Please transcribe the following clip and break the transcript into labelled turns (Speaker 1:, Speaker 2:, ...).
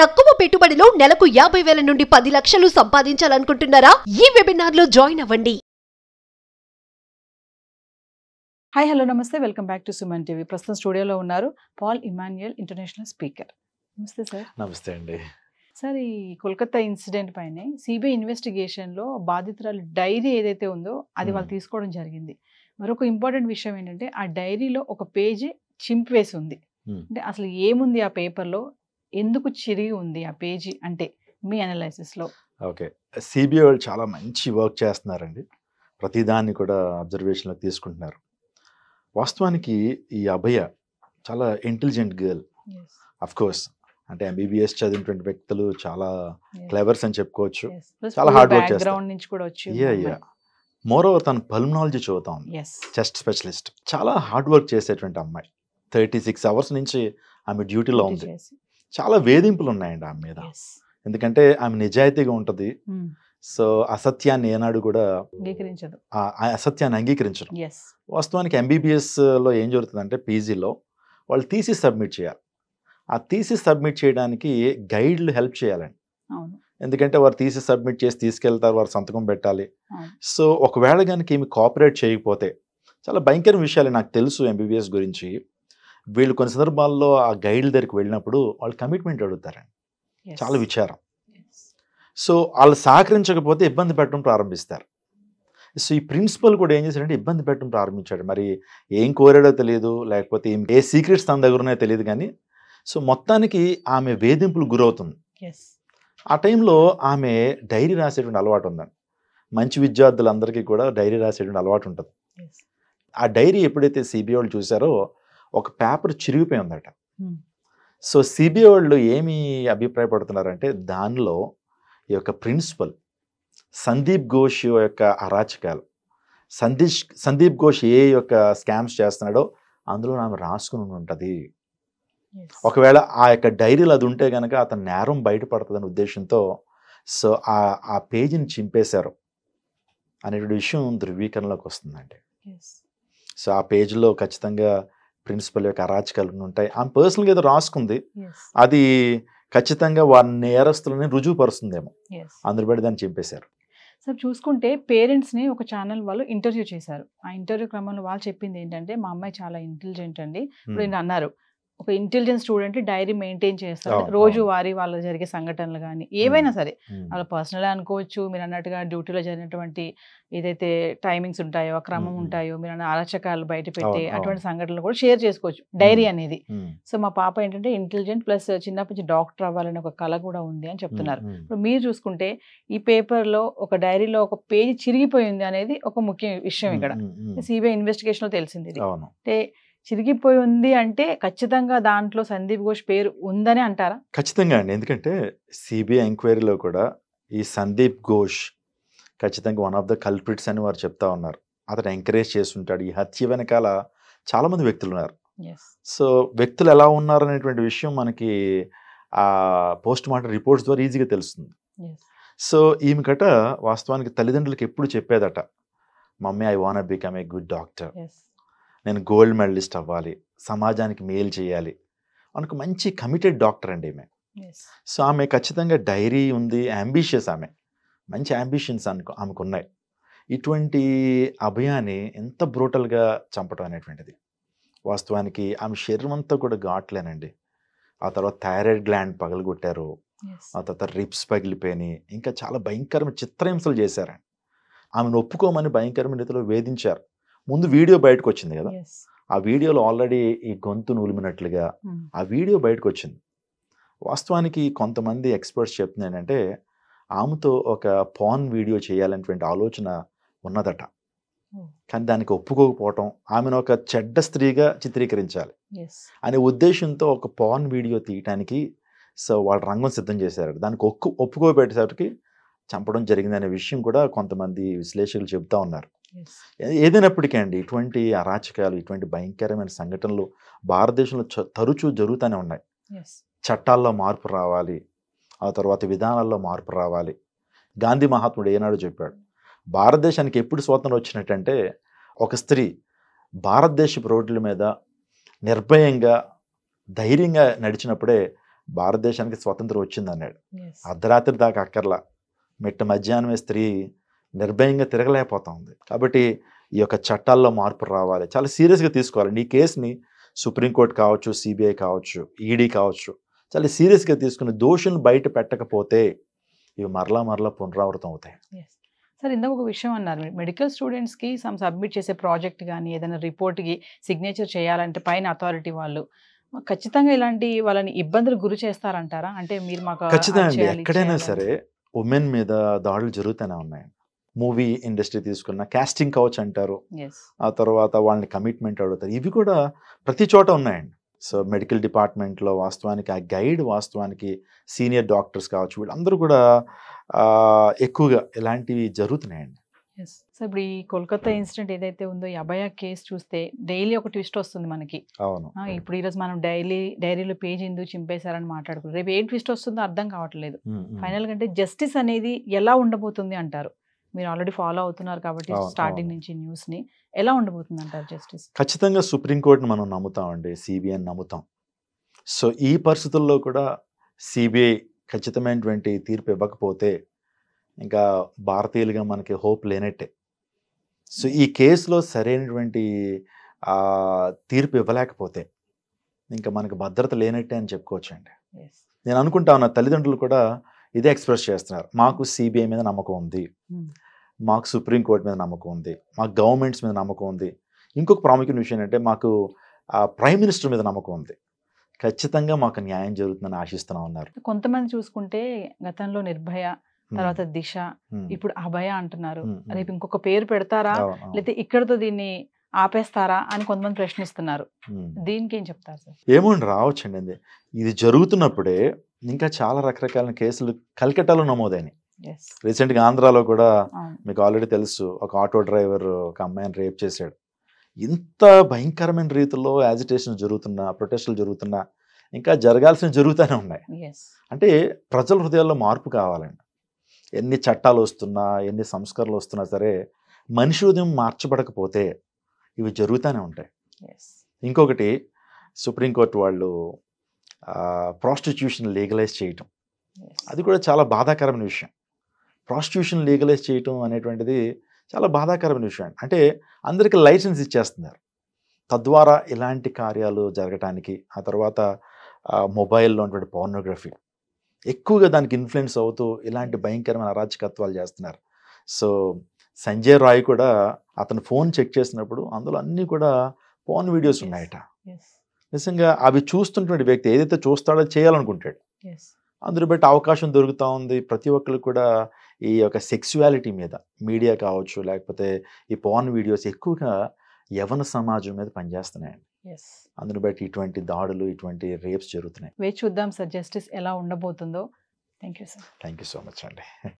Speaker 1: తక్కువ పెట్టుబడిలో నెలకు యాభై వేల నుండి పది లక్షలు సంపాదించాలనుకుంటున్నారా ఈ లో జాయిన్ అవ్వండి హాయ్ హలో నమస్తే welcome back to Suman TV ప్రస్తుతం స్టూడియోలో ఉన్నారు పాల్ ఇమాన్యుయల్ ఇంటర్నేషనల్ స్పీకర్ నమస్తే సార్ నమస్తే అండి సార్ ఈ కోల్కతా ఇన్సిడెంట్ పైనే సిబిఐ ఇన్వెస్టిగేషన్లో బాధితురాలు డైరీ ఏదైతే ఉందో అది వాళ్ళు తీసుకోవడం జరిగింది మరొక ఇంపార్టెంట్ విషయం ఏంటంటే ఆ డైరీలో ఒక పేజీ చింపేసి ఉంది అంటే అసలు ఏముంది ఆ పేపర్లో ఎందుకు చిరిగి ఉంది ఆ పేజీ అంటే మీ అనలైసిస్లో
Speaker 2: ఓకే సిబిఐ వాళ్ళు చాలా మంచి వర్క్ చేస్తున్నారండి ప్రతిదాన్ని కూడా అబ్జర్వేషన్లో తీసుకుంటున్నారు వాస్తవానికి ఈ అభయ చాలా ఇంటెలిజెంట్ గర్ల్ అఫ్ కోర్స్ అంటే ఎంబీబీఎస్ చదివినటువంటి వ్యక్తులు చాలా క్లెవర్స్ అని చెప్పుకోవచ్చు చాలా హార్డ్ వర్క్
Speaker 1: చేస్తారు
Speaker 2: మోర్ ఓవర్ తన పల్మనాలజీ చూద్దాం చెస్ట్ స్పెషలిస్ట్ చాలా హార్డ్ వర్క్ చేసేటువంటి అమ్మాయి థర్టీ సిక్స్ అవర్స్ నుంచి ఆమె డ్యూటీలో ఉంది చాలా వేధింపులు ఉన్నాయండి ఆమె మీద ఎందుకంటే ఆమె నిజాయితీగా ఉంటుంది సో అసత్యాన్ని ఏనాడు కూడా అంగీకరించదు అసత్యాన్ని అంగీకరించడం వాస్తవానికి ఎంబీబీఎస్ లో ఏం జరుగుతుందంటే పీజీలో వాళ్ళు తీసి సబ్మిట్ చేయాలి ఆ తీసి సబ్మిట్ చేయడానికి గైడ్లు హెల్ప్ చేయాలండి ఎందుకంటే వారు తీసి సబ్మిట్ చేసి తీసుకెళ్తారు వారు సంతకం పెట్టాలి సో ఒకవేళ కనుక ఏమి కోఆపరేట్ చేయకపోతే చాలా భయంకర విషయాలు నాకు తెలుసు ఎంబీబీఎస్ గురించి వీళ్ళు కొన్ని సందర్భాల్లో ఆ గైడ్ దగ్గరికి వెళ్ళినప్పుడు వాళ్ళు కమిట్మెంట్ అడుగుతారండి చాలా విచారం సో వాళ్ళు సహకరించకపోతే ఇబ్బంది పెట్టడం ప్రారంభిస్తారు సో ఈ ప్రిన్సిపల్ కూడా ఏం చేశాడంటే ఇబ్బంది పెట్టడం ప్రారంభించాడు మరి ఏం కోరాడో తెలియదు లేకపోతే ఏ సీక్రెట్స్ తన దగ్గర ఉన్నాయో తెలియదు కానీ సో మొత్తానికి ఆమె వేధింపులు గురవుతుంది ఆ టైంలో ఆమె డైరీ రాసేటువంటి అలవాటు ఉందండి మంచి విద్యార్థులందరికీ కూడా డైరీ రాసేటువంటి అలవాటు ఉంటుంది ఆ డైరీ ఎప్పుడైతే సిబిఐ వాళ్ళు చూశారో ఒక పేపర్ చిరిగిపోయి ఉందట సో సిబిఐ వాళ్ళు ఏమి అభిప్రాయపడుతున్నారంటే దానిలో ఈ యొక్క ప్రిన్సిపల్ సందీప్ ఘోష్ యొక్క అరాచకాలు సందీష్ సందీప్ ఘోష్ ఏ యొక్క స్కామ్స్ చేస్తున్నాడో అందులో ఆమె రాసుకుని ఉంటుంది ఒకవేళ ఆ యొక్క డైరీలు అది ఉంటే కనుక అతను నేరం బయటపడుతుందనే ఉద్దేశంతో సో ఆ ఆ పేజీని చింపేశారు అనేటువంటి విషయం ధృవీకరణలోకి వస్తుందండి సో ఆ పేజీలో ఖచ్చితంగా ప్రిన్సిపల్ యొక్క అరాచకాలు ఉంటాయి ఆమె పర్సనల్గా ఏదో రాసుకుంది అది ఖచ్చితంగా వారి నేరస్తులని రుజువుపరుస్తుందేమో అందరు బట్టి దాన్ని చెప్పేశారు
Speaker 1: సార్ చూసుకుంటే పేరెంట్స్ని ఒక ఛానల్ వాళ్ళు ఇంటర్వ్యూ చేశారు ఆ ఇంటర్వ్యూ క్రమంలో వాళ్ళు చెప్పింది ఏంటంటే మా అమ్మాయి చాలా ఇంటెలిజెంట్ అండి ఇప్పుడు అన్నారు ఒక ఇంటెలిజెంట్ స్టూడెంట్ డైరీ మెయింటైన్ చేస్తారు రోజు వారి వాళ్ళు జరిగే సంఘటనలు కానీ ఏవైనా సరే వాళ్ళ పర్సనల్ అనుకోవచ్చు మీరు అన్నట్టుగా డ్యూటీలో జరిగినటువంటి ఏదైతే టైమింగ్స్ ఉంటాయో క్రమం ఉంటాయో మీరు అన్న బయట పెట్టి అటువంటి సంఘటనలు కూడా షేర్ చేసుకోవచ్చు డైరీ అనేది సో మా పాప ఏంటంటే ఇంటెలిజెంట్ ప్లస్ చిన్నప్పటి నుంచి డాక్టర్ అవ్వాలని ఒక కళ కూడా ఉంది అని చెప్తున్నారు ఇప్పుడు మీరు చూసుకుంటే ఈ పేపర్లో ఒక డైరీలో ఒక పేజీ చిరిగిపోయింది అనేది ఒక ముఖ్య విషయం ఇక్కడ సిబిఐ ఇన్వెస్టిగేషన్లో తెలిసింది ఇది అంటే చిరిగిపోయి ఉంది అంటే ఖచ్చితంగా దాంట్లో సందీప్ ఘోష్ పేరు ఉందని అంటారా
Speaker 2: ఖచ్చితంగా అండి ఎందుకంటే సిబిఐ ఎంక్వైరీలో కూడా ఈ సందీప్ ఘోష్ ఖచ్చితంగా వన్ ఆఫ్ ద కల్ప్రిట్స్ అని వారు చెప్తా ఉన్నారు అతను ఎంకరేజ్ చేస్తుంటాడు ఈ హత్య వెనకాల చాలామంది వ్యక్తులు ఉన్నారు సో వ్యక్తులు ఎలా ఉన్నారు అనేటువంటి విషయం మనకి ఆ పోస్ట్ మార్టం రిపోర్ట్స్ ద్వారా ఈజీగా తెలుస్తుంది సో ఈమె గట వాస్తవానికి తల్లిదండ్రులకు ఎప్పుడు చెప్పేదట mummy I want become a good doctor నేను గోల్డ్ మెడలిస్ట్ అవ్వాలి సమాజానికి మేలు చేయాలి మనకు మంచి కమిటెడ్ డాక్టర్ అండి ఈమె సో ఆమె ఖచ్చితంగా డైరీ ఉంది అంబిషియస్ ఆమె మంచి అంబిషన్స్ అనుకు ఆమెకు ఉన్నాయి ఇటువంటి అభయాన్ని ఎంత బ్రూటల్గా చంపడం అనేటువంటిది వాస్తవానికి ఆమె శరీరం అంతా కూడా ఘాట్లేనండి ఆ తర్వాత థైరాయిడ్ గ్లాండ్ పగలగొట్టారు ఆ తర్వాత రిప్స్ పగిలిపోయినాయి ఇంకా చాలా భయంకరమైన చిత్రహింసలు చేశారండి ఆమెను ఒప్పుకోమని భయంకరమైన రీతిలో వేధించారు ముందు వీడియో బయటకు వచ్చింది కదా ఆ వీడియోలో ఆల్రెడీ ఈ గొంతు నూలిమినట్లుగా hmm. ఆ వీడియో బయటకు వచ్చింది వాస్తవానికి కొంతమంది ఎక్స్పర్ట్స్ చెప్తున్నాయి ఏంటంటే ఆమెతో ఒక పాన్ వీడియో చేయాలనేటువంటి ఆలోచన ఉన్నదట hmm. కానీ దానికి ఒప్పుకోకపోవటం ఆమెను ఒక చెడ్డ స్త్రీగా చిత్రీకరించాలి అనే ఉద్దేశంతో ఒక పాన్ వీడియో తీయటానికి సో వాళ్ళ రంగం సిద్ధం చేశారు దానికి ఒక్కు ఒప్పుకోబెట్టేసరికి చంపడం జరిగిందనే విషయం కూడా కొంతమంది విశ్లేషకులు చెబుతా ఉన్నారు ఏదైనప్పటికీ అండి ఇటువంటి అరాచకాలు ఇటువంటి భయంకరమైన సంఘటనలు భారతదేశంలో తరచూ జరుగుతూనే ఉన్నాయి చట్టాల్లో మార్పు రావాలి ఆ తర్వాత విధానాల్లో మార్పు రావాలి గాంధీ మహాత్ముడు ఏనాడు చెప్పాడు భారతదేశానికి ఎప్పుడు స్వాతంత్రం వచ్చినట్టంటే ఒక స్త్రీ భారతదేశపు రోడ్ల మీద నిర్భయంగా ధైర్యంగా నడిచినప్పుడే భారతదేశానికి స్వాతంత్రం వచ్చిందన్నాడు అర్ధరాత్రి దాకా అక్కర్లా మిట్ట మధ్యాహ్నమే స్త్రీ నిర్భయంగా తిరగలేకపోతా ఉంది కాబట్టి ఈ యొక్క చట్టాల్లో మార్పు రావాలి చాలా సీరియస్గా తీసుకోవాలి నీ కేసుని సుప్రీంకోర్టు కావచ్చు సిబిఐ కావచ్చు ఈడీ కావచ్చు చాలా సీరియస్గా తీసుకుని దోషులను బయట పెట్టకపోతే ఇవి మరలా మరలా పునరావృతం అవుతాయి
Speaker 1: సార్ ఇందాక ఒక విషయం అన్నారు మెడికల్ స్టూడెంట్స్కి సమ్ సబ్మిట్ చేసే ప్రాజెక్ట్ కానీ ఏదైనా రిపోర్ట్కి సిగ్నేచర్ చేయాలంటే పైన అథారిటీ వాళ్ళు ఖచ్చితంగా ఇలాంటి వాళ్ళని ఇబ్బందులు గురి చేస్తారంటారా అంటే మీరు
Speaker 2: మాకు ఖచ్చితంగా ఎక్కడైనా సరే ఉమెన్ మీద దాడులు జరుగుతూనే ఉన్నాయి మూవీ ఇండస్ట్రీ తీసుకున్న కాస్టింగ్ కౌచ్ అంటారు ఆ తర్వాత వాళ్ళని కమిట్మెంట్ అడుగుతారు ఇవి కూడా ప్రతి చోట ఉన్నాయండి సో మెడికల్ డిపార్ట్మెంట్లో వాస్తవానికి ఆ గైడ్ వాస్తవానికి సీనియర్ డాక్టర్స్ కావచ్చు వీళ్ళందరూ కూడా ఎక్కువగా ఇలాంటివి జరుగుతున్నాయండి
Speaker 1: సో ఇప్పుడు ఈ కోల్కతా ఇన్సిడెంట్ ఏదైతే ఉందో ఈ అభయ కేసు చూస్తే డైలీ ఒక ట్విస్ట్ వస్తుంది మనకి అవును ఇప్పుడు ఈరోజు మనం డైలీ డైరీలో పేజ్ ఎందుకు చింపేశారని మాట్లాడుకుంటారు రేపు ఏం ట్విస్ట్ వస్తుందో అర్థం కావట్లేదు ఫైనల్గా అంటే జస్టిస్ అనేది ఎలా ఉండబోతుంది అంటారు మీరు ఆల్రెడీ ఫాలో అవుతున్నారు కాబట్టి స్టార్టింగ్ నుంచి న్యూస్ ని ఎలా ఉండబోతుంది అంటారు జస్టిస్
Speaker 2: ఖచ్చితంగా సుప్రీంకోర్టును మనం నమ్ముతామండి సిబిఐ నమ్ముతాం సో ఈ పరిస్థితుల్లో కూడా సిబిఐ ఖచ్చితమైనటువంటి తీర్పు ఇవ్వకపోతే ఇంకా భారతీయులుగా మనకి హోప్ లేనట్టే సో ఈ కేసులో సరైనటువంటి తీర్పు ఇవ్వలేకపోతే ఇంకా మనకి భద్రత లేనట్టే అని చెప్పుకోవచ్చండి నేను అనుకుంటా ఉన్న తల్లిదండ్రులు కూడా ఇదే ఎక్స్ప్రెస్ చేస్తున్నారు మాకు సిబిఐ మీద నమ్మకం ఉంది hmm. మాకు సుప్రీంకోర్టు మీద నమ్మకం ఉంది మాకు గవర్నమెంట్స్ మీద నమ్మకం ఉంది ఇంకొక ప్రాముఖ్యమైన విషయం ఏంటంటే మాకు ప్రైమ్ మినిస్టర్ మీద నమ్మకం ఉంది ఖచ్చితంగా మాకు న్యాయం జరుగుతుందని ఆశిస్తున్నా ఉన్నారు
Speaker 1: కొంతమంది చూసుకుంటే గతంలో నిర్భయ తర్వాత దిశ ఇప్పుడు అభయ అంటున్నారు రేపు ఇంకొక పేరు పెడతారా లేకపోతే ఇక్కడతో దీన్ని ఆపేస్తారా అని కొంతమంది ప్రశ్నిస్తున్నారు దీనికి ఏం చెప్తారు సార్
Speaker 2: ఏమో రావచ్చండి ఇది జరుగుతున్నప్పుడే ఇంకా చాలా రకరకాల కేసులు కలికట్టాలో నమోదైనాయి రీసెంట్గా ఆంధ్రాలో కూడా మీకు ఆల్రెడీ తెలుసు ఒక ఆటో డ్రైవర్ ఒక అమ్మాయిని రేప్ చేశాడు ఇంత భయంకరమైన రీతిలో యాజిటేషన్ జరుగుతున్నా ప్రొటెస్టులు జరుగుతున్నా ఇంకా జరగాల్సిన జరుగుతూనే ఉన్నాయి అంటే ప్రజల హృదయాల్లో మార్పు కావాలండి ఎన్ని చట్టాలు వస్తున్నా ఎన్ని సంస్కరణలు వస్తున్నా సరే మనిషి ఉదయం మార్చబడకపోతే ఇవి జరుగుతూనే ఉంటాయి ఇంకొకటి సుప్రీంకోర్టు వాళ్ళు ప్రాస్టిట్యూషన్ లీగలైజ్ చేయటం అది కూడా చాలా బాధాకరమైన విషయం ప్రాస్టిట్యూషన్ లీగలైజ్ చేయటం అనేటువంటిది చాలా బాధాకరమైన విషయం అంటే అందరికీ లైసెన్స్ ఇచ్చేస్తున్నారు తద్వారా ఇలాంటి కార్యాలు జరగటానికి ఆ తర్వాత మొబైల్లో ఉన్నటువంటి పోర్నోగ్రఫీ ఎక్కువగా దానికి ఇన్ఫ్లుయెన్స్ అవుతూ ఇలాంటి భయంకరమైన అరాచకత్వాలు చేస్తున్నారు సో సంజయ్ రాయ్ కూడా అతను ఫోన్ చెక్ చేసినప్పుడు అందులో అన్నీ కూడా ఫోన్ వీడియోస్ ఉన్నాయట నిజంగా అవి చూస్తున్నటువంటి వ్యక్తి ఏదైతే చూస్తాడో చేయాలనుకుంటాడు అందులో బట్టి అవకాశం దొరుకుతూ ఉంది ప్రతి ఒక్కరు కూడా ఈ యొక్క సెక్సువాలిటీ మీద మీడియా కావచ్చు లేకపోతే ఈ పోన్ వీడియోస్ ఎక్కువగా యవన సమాజం మీద పనిచేస్తున్నాయండి అందును బట్టి ఇటువంటి దాడులు ఇటువంటి రేప్స్ జరుగుతున్నాయి
Speaker 1: వేచి చూద్దాం సార్ జస్టిస్ ఎలా ఉండబోతుందో thank you sir
Speaker 2: thank you so much అండి